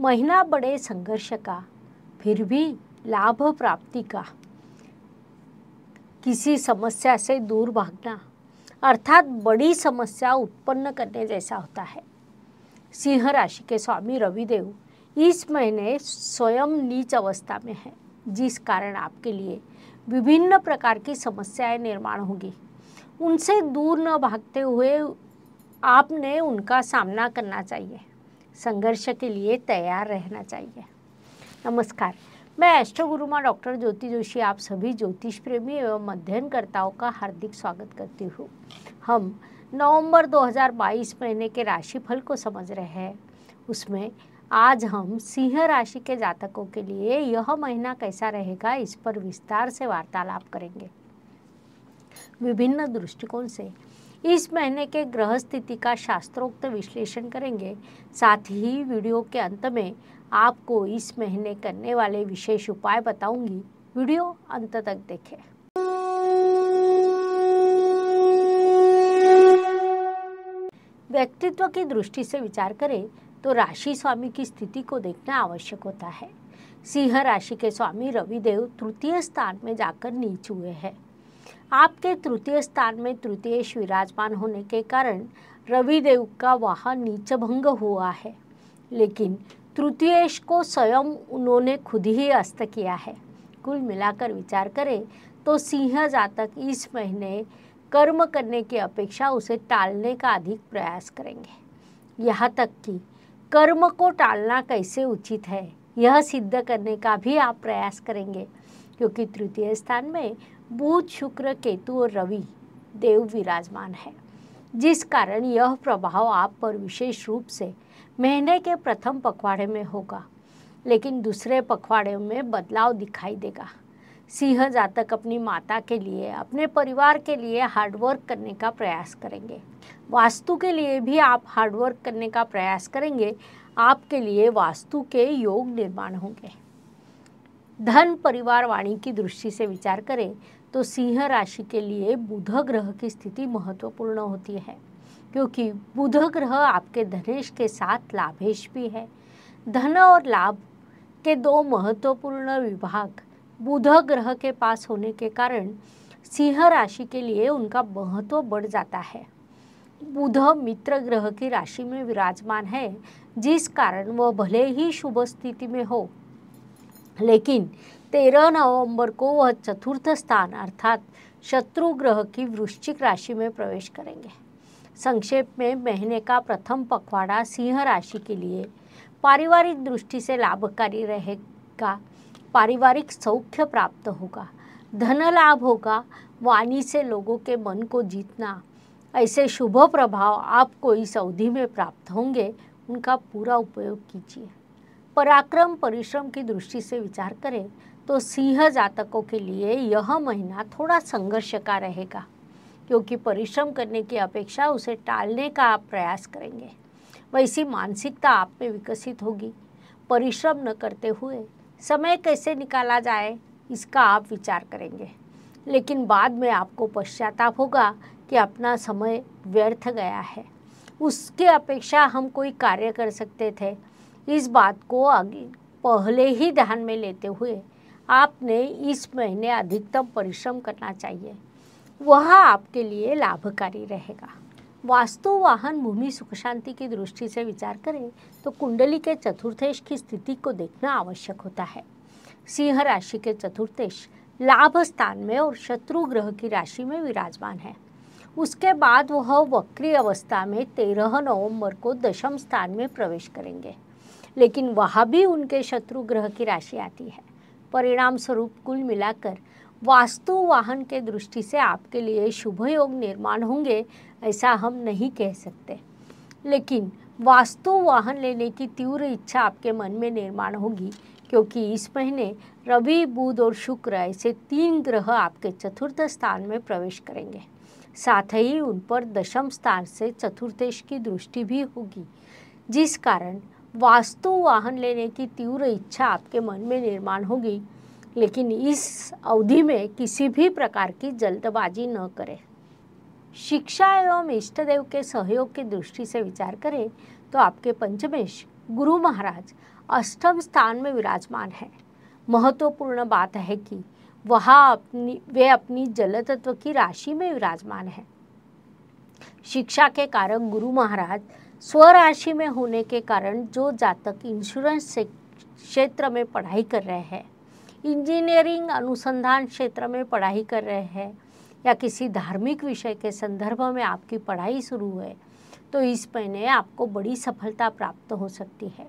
महीना बड़े संघर्ष का फिर भी लाभ प्राप्ति का किसी समस्या से दूर भागना अर्थात बड़ी समस्या उत्पन्न करने जैसा होता है सिंह राशि के स्वामी रविदेव इस महीने स्वयं नीच अवस्था में है जिस कारण आपके लिए विभिन्न प्रकार की समस्याएं निर्माण होगी उनसे दूर न भागते हुए आपने उनका सामना करना चाहिए संघर्ष के लिए तैयार रहना चाहिए नमस्कार मैं एस्ट्रो गुरुमा डॉक्टर ज्योति जोशी आप सभी ज्योतिष प्रेमी एवं अध्ययनकर्ताओं का हार्दिक स्वागत करती हूँ हम नवंबर 2022 महीने के राशिफल को समझ रहे हैं उसमें आज हम सिंह राशि के जातकों के लिए यह महीना कैसा रहेगा इस पर विस्तार से वार्तालाप करेंगे विभिन्न दृष्टिकोण से इस महीने के ग्रह स्थिति का शास्त्रोक्त विश्लेषण करेंगे साथ ही वीडियो के अंत में आपको इस महीने करने वाले विशेष उपाय बताऊंगी वीडियो अंत तक देखें व्यक्तित्व की दृष्टि से विचार करें तो राशि स्वामी की स्थिति को देखना आवश्यक होता है सिंह राशि के स्वामी रविदेव तृतीय स्थान में जाकर नीच हुए हैं आपके तृतीय स्थान में तृतीय विराजमान होने के कारण रविदेव का वाहन नीचभंग हुआ है लेकिन तृतीयेश को स्वयं उन्होंने खुद ही अस्त किया है कुल मिलाकर विचार करें तो सिंह जातक इस महीने कर्म करने की अपेक्षा उसे टालने का अधिक प्रयास करेंगे यहाँ तक कि कर्म को टालना कैसे उचित है यह सिद्ध करने का भी आप प्रयास करेंगे क्योंकि तृतीय स्थान में बुध शुक्र केतु और रवि देव विराजमान है जिस कारण यह प्रभाव आप पर विशेष रूप से महीने के प्रथम पखवाड़े में होगा लेकिन दूसरे पखवाड़े में बदलाव दिखाई देगा सिंह जातक अपनी माता के लिए अपने परिवार के लिए हार्डवर्क करने का प्रयास करेंगे वास्तु के लिए भी आप हार्डवर्क करने का प्रयास करेंगे आपके लिए वास्तु के योग निर्माण होंगे धन परिवार वाणी की दृष्टि से विचार करें तो सिंह राशि के लिए बुध ग्रह की स्थिति महत्वपूर्ण होती है क्योंकि बुध ग्रह आपके धनेश के साथ लाभेश भी है धन और लाभ के दो महत्वपूर्ण विभाग बुध ग्रह के पास होने के कारण सिंह राशि के लिए उनका महत्व बढ़ जाता है बुध मित्र ग्रह की राशि में विराजमान है जिस कारण वह भले ही शुभ स्थिति में हो लेकिन तेरह नवंबर को वह चतुर्थ स्थान अर्थात शत्रु ग्रह की वृश्चिक राशि में प्रवेश करेंगे संक्षेप में महीने का प्रथम पखवाड़ा सिंह राशि के लिए पारिवारिक दृष्टि से लाभकारी रहेगा पारिवारिक सौख्य प्राप्त होगा धन लाभ होगा वाणी से लोगों के मन को जीतना ऐसे शुभ प्रभाव आपको इस अवधि में प्राप्त होंगे उनका पूरा उपयोग कीजिए पराक्रम परिश्रम की दृष्टि से विचार करें तो सिंह जातकों के लिए यह महीना थोड़ा संघर्ष का रहेगा क्योंकि परिश्रम करने की अपेक्षा उसे टालने का आप प्रयास करेंगे वैसी मानसिकता आप में विकसित होगी परिश्रम न करते हुए समय कैसे निकाला जाए इसका आप विचार करेंगे लेकिन बाद में आपको पश्चाताप होगा कि अपना समय व्यर्थ गया है उसके अपेक्षा हम कोई कार्य कर सकते थे इस बात को आगे पहले ही ध्यान में लेते हुए आपने इस महीने अधिकतम परिश्रम करना चाहिए वह आपके लिए लाभकारी रहेगा वास्तु वाहन भूमि सुख शांति की दृष्टि से विचार करें तो कुंडली के चतुर्थेश की स्थिति को देखना आवश्यक होता है सिंह राशि के चतुर्थेश लाभ स्थान में और शत्रु ग्रह की राशि में विराजमान है उसके बाद वह वक्री अवस्था में तेरह नवंबर को दशम स्थान में प्रवेश करेंगे लेकिन वहाँ भी उनके शत्रु ग्रह की राशि आती है परिणाम स्वरूप कुल मिलाकर वास्तु वाहन के दृष्टि से आपके लिए शुभ योग निर्माण होंगे ऐसा हम नहीं कह सकते लेकिन वास्तु वाहन लेने की तीव्र इच्छा आपके मन में निर्माण होगी क्योंकि इस महीने रवि बुध और शुक्र ऐसे तीन ग्रह आपके चतुर्थ स्थान में प्रवेश करेंगे साथ ही उन पर दशम स्थान से चतुर्थेश की दृष्टि भी होगी जिस कारण वास्तु वाहन लेने की तीव्र इच्छा आपके मन में निर्माण होगी लेकिन इस अवधि में किसी भी प्रकार की जल्दबाजी न करें शिक्षा एवं इष्टदेव के सहयोग की दृष्टि से विचार करें तो आपके पंचमेश गुरु महाराज अष्टम स्थान में विराजमान है महत्वपूर्ण बात है कि वहाँ अपनी वे अपनी जल तत्व की राशि में विराजमान है शिक्षा के कारक गुरु महाराज स्वराशि में होने के कारण जो जातक इंश्योरेंस क्षेत्र में पढ़ाई कर रहे हैं इंजीनियरिंग अनुसंधान क्षेत्र में पढ़ाई कर रहे हैं या किसी धार्मिक विषय के संदर्भ में आपकी पढ़ाई शुरू है तो इस महीने आपको बड़ी सफलता प्राप्त हो सकती है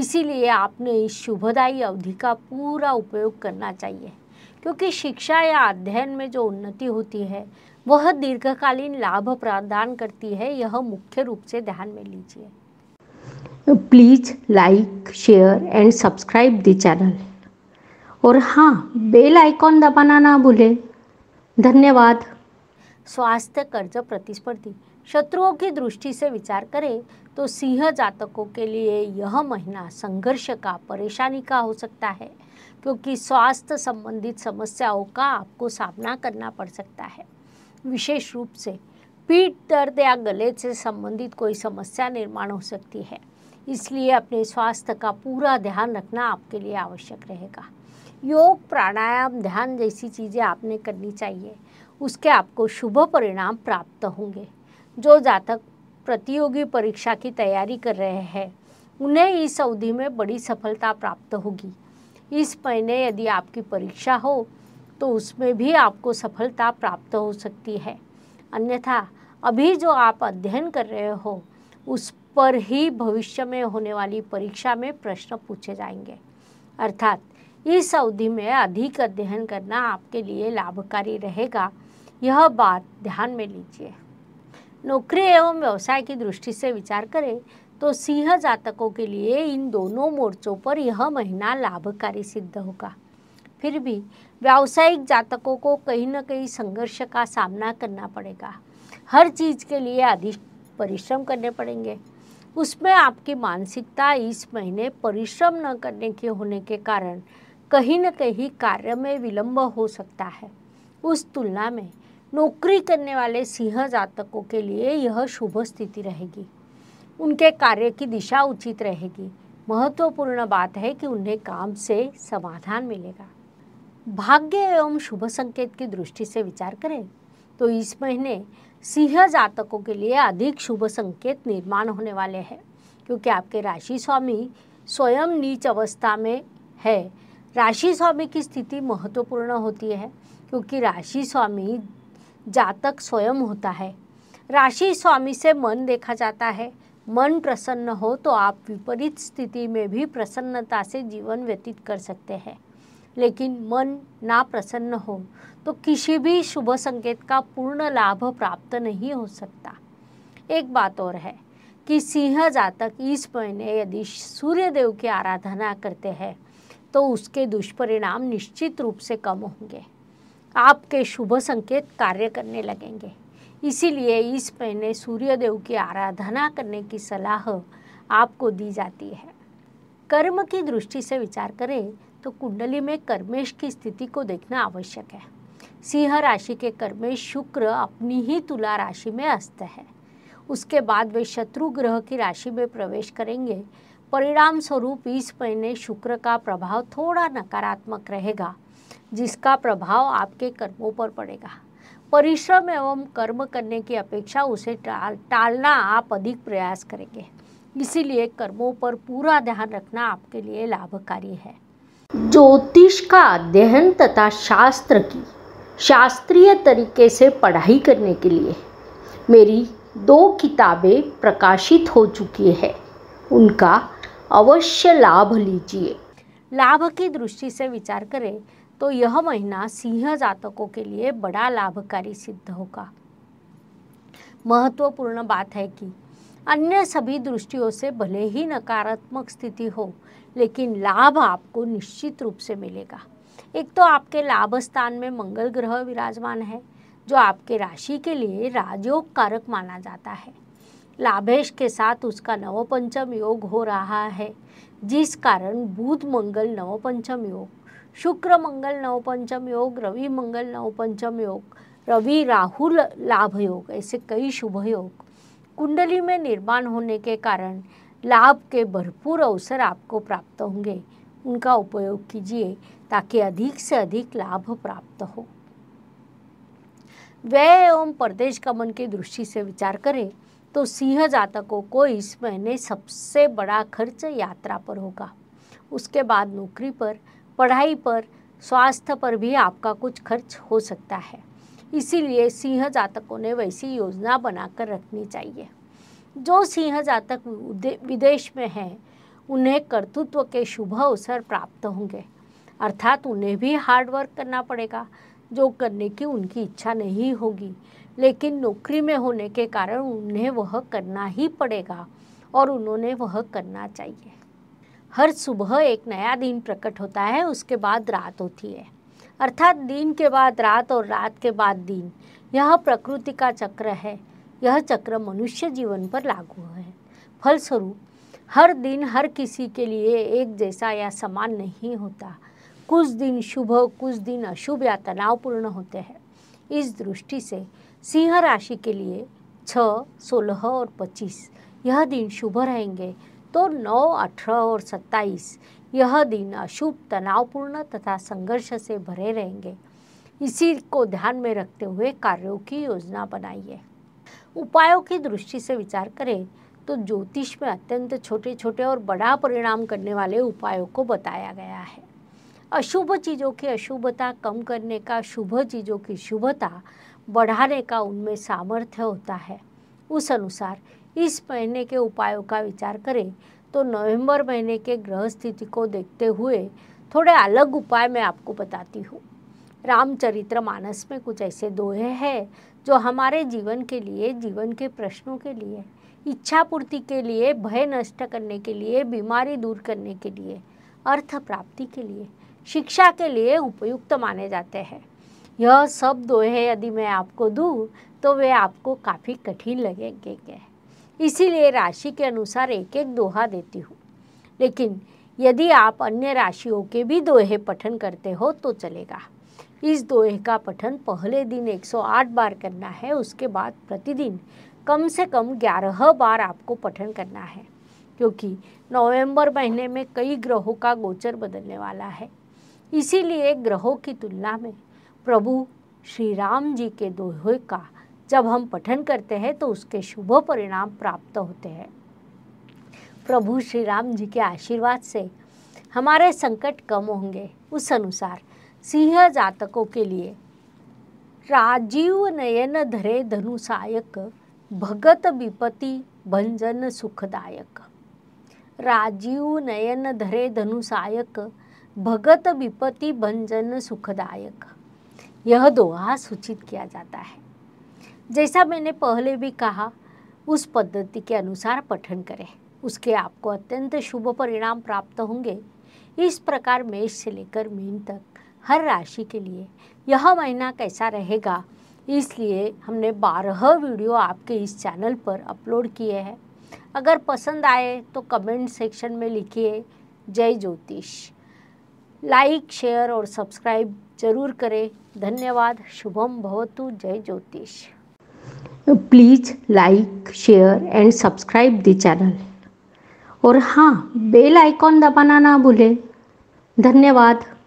इसीलिए आपने इस शुभदायी अवधि का पूरा उपयोग करना चाहिए क्योंकि शिक्षा या अध्ययन में जो उन्नति होती है वह दीर्घकालीन लाभ प्रदान करती है यह मुख्य रूप से ध्यान में लीजिए please like share and subscribe the channel और हाँ बेल आइकॉन दबाना ना भूले धन्यवाद स्वास्थ्य कर्ज प्रतिस्पर्धी शत्रुओं की दृष्टि से विचार करें तो सिंह जातकों के लिए यह महीना संघर्ष का परेशानी का हो सकता है क्योंकि स्वास्थ्य संबंधित समस्याओं का आपको सामना करना पड़ सकता है विशेष रूप से पीठ दर्द या गले से संबंधित कोई समस्या निर्माण हो सकती है इसलिए अपने स्वास्थ्य का पूरा ध्यान रखना आपके लिए आवश्यक रहेगा योग प्राणायाम ध्यान जैसी चीज़ें आपने करनी चाहिए उसके आपको शुभ परिणाम प्राप्त होंगे जो जातक प्रतियोगी परीक्षा की तैयारी कर रहे हैं उन्हें इस अवधि में बड़ी सफलता प्राप्त होगी इस महीने यदि आपकी परीक्षा हो तो उसमें भी आपको सफलता प्राप्त हो सकती है अन्यथा अभी जो आप अध्ययन कर रहे हो उस पर ही भविष्य में होने वाली परीक्षा में प्रश्न पूछे जाएंगे अर्थात इस अवधि में अधिक अध्ययन करना आपके लिए लाभकारी रहेगा यह बात ध्यान में लीजिए नौकरी एवं व्यवसाय की दृष्टि से विचार करें तो सिंह जातकों के लिए इन दोनों मोर्चों पर यह महीना लाभकारी सिद्ध होगा फिर भी व्यावसायिक जातकों को कहीं ना कहीं संघर्ष का सामना करना पड़ेगा हर चीज़ के लिए अधिक परिश्रम करने पड़ेंगे उसमें आपकी मानसिकता इस महीने परिश्रम न करने के होने के कारण कहीं न कहीं कार्य में विलंब हो सकता है उस तुलना में नौकरी करने वाले सिंह जातकों के लिए यह शुभ स्थिति रहेगी उनके कार्य की दिशा उचित रहेगी महत्वपूर्ण बात है कि उन्हें काम से समाधान मिलेगा भाग्य एवं शुभ संकेत की दृष्टि से विचार करें तो इस महीने सिंह जातकों के लिए अधिक शुभ संकेत निर्माण होने वाले हैं क्योंकि आपके राशि स्वामी स्वयं नीच अवस्था में है राशि स्वामी की स्थिति महत्वपूर्ण होती है क्योंकि राशि स्वामी जातक स्वयं होता है राशि स्वामी से मन देखा जाता है मन प्रसन्न हो तो आप विपरीत स्थिति में भी प्रसन्नता से जीवन व्यतीत कर सकते हैं लेकिन मन ना प्रसन्न हो तो किसी भी शुभ संकेत का पूर्ण लाभ प्राप्त नहीं हो सकता एक बात और है कि सिंह जातक इस महीने यदि देव की आराधना करते हैं तो उसके दुष्परिणाम निश्चित रूप से कम होंगे आपके शुभ संकेत कार्य करने लगेंगे इसीलिए इस महीने सूर्यदेव की आराधना करने की सलाह आपको दी जाती है कर्म की दृष्टि से विचार करें तो कुंडली में कर्मेश की स्थिति को देखना आवश्यक है सिंह राशि के कर्मेश शुक्र अपनी ही तुला राशि में अस्त है उसके बाद वे शत्रु ग्रह की राशि में प्रवेश करेंगे परिणाम स्वरूप इस महीने शुक्र का प्रभाव थोड़ा नकारात्मक रहेगा जिसका प्रभाव आपके कर्मों पर पड़ेगा परिश्रम एवं कर्म करने की अपेक्षा उसे टाल टालना आप अधिक प्रयास करेंगे इसीलिए कर्मों पर पूरा ध्यान रखना आपके लिए लाभकारी है ज्योतिष का अध्ययन तथा शास्त्र की शास्त्रीय तरीके से पढ़ाई करने के लिए मेरी दो किताबें प्रकाशित हो चुकी है उनका अवश्य लाभ लीजिए लाभ की दृष्टि से विचार करें तो यह महीना सिंह जातकों के लिए बड़ा लाभकारी सिद्ध होगा महत्वपूर्ण बात है कि अन्य सभी दृष्टियों से भले ही नकारात्मक स्थिति हो लेकिन लाभ आपको निश्चित रूप से मिलेगा एक तो आपके लाभ स्थान में मंगल ग्रह विराजमान है जो आपके राशि के लिए राजयोग कारक माना जाता है लाभेश के साथ उसका नवपंचम योग हो रहा है जिस कारण बुध मंगल नवपंचम योग शुक्र मंगल नवपंचम योग रवि मंगल नवपंचम योग रवि राहुल लाभ योग ऐसे कई शुभ योग कुंडली में निर्माण होने के कारण लाभ के भरपूर अवसर आपको प्राप्त होंगे उनका उपयोग कीजिए ताकि अधिक से अधिक लाभ प्राप्त हो व्यय एवं प्रदेश गमन की दृष्टि से विचार करें तो सिंह जातकों को इस महीने सबसे बड़ा खर्च यात्रा पर होगा उसके बाद नौकरी पर पढ़ाई पर स्वास्थ्य पर भी आपका कुछ खर्च हो सकता है इसीलिए सिंह जातकों ने वैसी योजना बनाकर रखनी चाहिए जो सिंह जातक विदेश में हैं उन्हें कर्तृत्व के शुभ अवसर प्राप्त होंगे अर्थात उन्हें भी हार्ड वर्क करना पड़ेगा जो करने की उनकी इच्छा नहीं होगी लेकिन नौकरी में होने के कारण उन्हें वह करना ही पड़ेगा और उन्होंने वह करना चाहिए हर सुबह एक नया दिन प्रकट होता है उसके बाद रात होती है अर्थात दिन के बाद रात और रात के बाद दिन यह प्रकृति का चक्र है यह चक्र मनुष्य जीवन पर लागू है फलस्वरूप हर दिन हर किसी के लिए एक जैसा या समान नहीं होता कुछ दिन शुभ कुछ दिन अशुभ या तनावपूर्ण होते हैं इस दृष्टि से सिंह राशि के लिए छ सोलह और पच्चीस यह दिन शुभ रहेंगे तो नौ अठारह और सत्ताईस यह दिन अशुभ तनावपूर्ण तथा संघर्ष से भरे रहेंगे इसी को ध्यान में रखते हुए कार्यों की योजना बनाइए उपायों की दृष्टि से विचार करें तो ज्योतिष में अत्यंत छोटे छोटे और बड़ा परिणाम करने वाले उपायों को बताया गया है अशुभ चीज़ों की अशुभता कम करने का शुभ चीज़ों की शुभता बढ़ाने का उनमें सामर्थ्य होता है उस अनुसार इस महीने के उपायों का विचार करें तो नवंबर महीने के ग्रह स्थिति को देखते हुए थोड़े अलग उपाय मैं आपको बताती हूँ रामचरित्र मानस में कुछ ऐसे दोहे हैं जो हमारे जीवन के लिए जीवन के प्रश्नों के लिए इच्छा पूर्ति के लिए भय नष्ट करने के लिए बीमारी दूर करने के लिए अर्थ प्राप्ति के लिए शिक्षा के लिए उपयुक्त माने जाते हैं यह सब दोहे यदि मैं आपको दूँ तो वे आपको काफ़ी कठिन लगेंगे क्या इसीलिए राशि के अनुसार एक एक दोहा देती हूँ लेकिन यदि आप अन्य राशियों के भी दोहे पठन करते हो तो चलेगा इस दोहे का पठन पहले दिन 108 बार करना है उसके बाद प्रतिदिन कम से कम 11 बार आपको पठन करना है क्योंकि नवंबर महीने में कई ग्रहों का गोचर बदलने वाला है इसीलिए ग्रहों की तुलना में प्रभु श्री राम जी के दोहे का जब हम पठन करते हैं तो उसके शुभ परिणाम प्राप्त होते हैं प्रभु श्री राम जी के आशीर्वाद से हमारे संकट कम होंगे उस अनुसार सिंह जातकों के लिए राजीव नयन धरे धनुषायक भगत विपति भंजन सुखदायक राजीव नयन धरे धनुषायक भगत विपति भंजन सुखदायक यह दोहा सूचित किया जाता है जैसा मैंने पहले भी कहा उस पद्धति के अनुसार पठन करें उसके आपको अत्यंत शुभ परिणाम प्राप्त होंगे इस प्रकार मेष से लेकर मीन तक हर राशि के लिए यह महीना कैसा रहेगा इसलिए हमने बारह वीडियो आपके इस चैनल पर अपलोड किए हैं अगर पसंद आए तो कमेंट सेक्शन में लिखिए जय ज्योतिष लाइक शेयर और सब्सक्राइब जरूर करें धन्यवाद शुभम भवतु जय ज्योतिष please like share and subscribe the channel और हाँ बेल आइकॉन दबाना ना भूलें धन्यवाद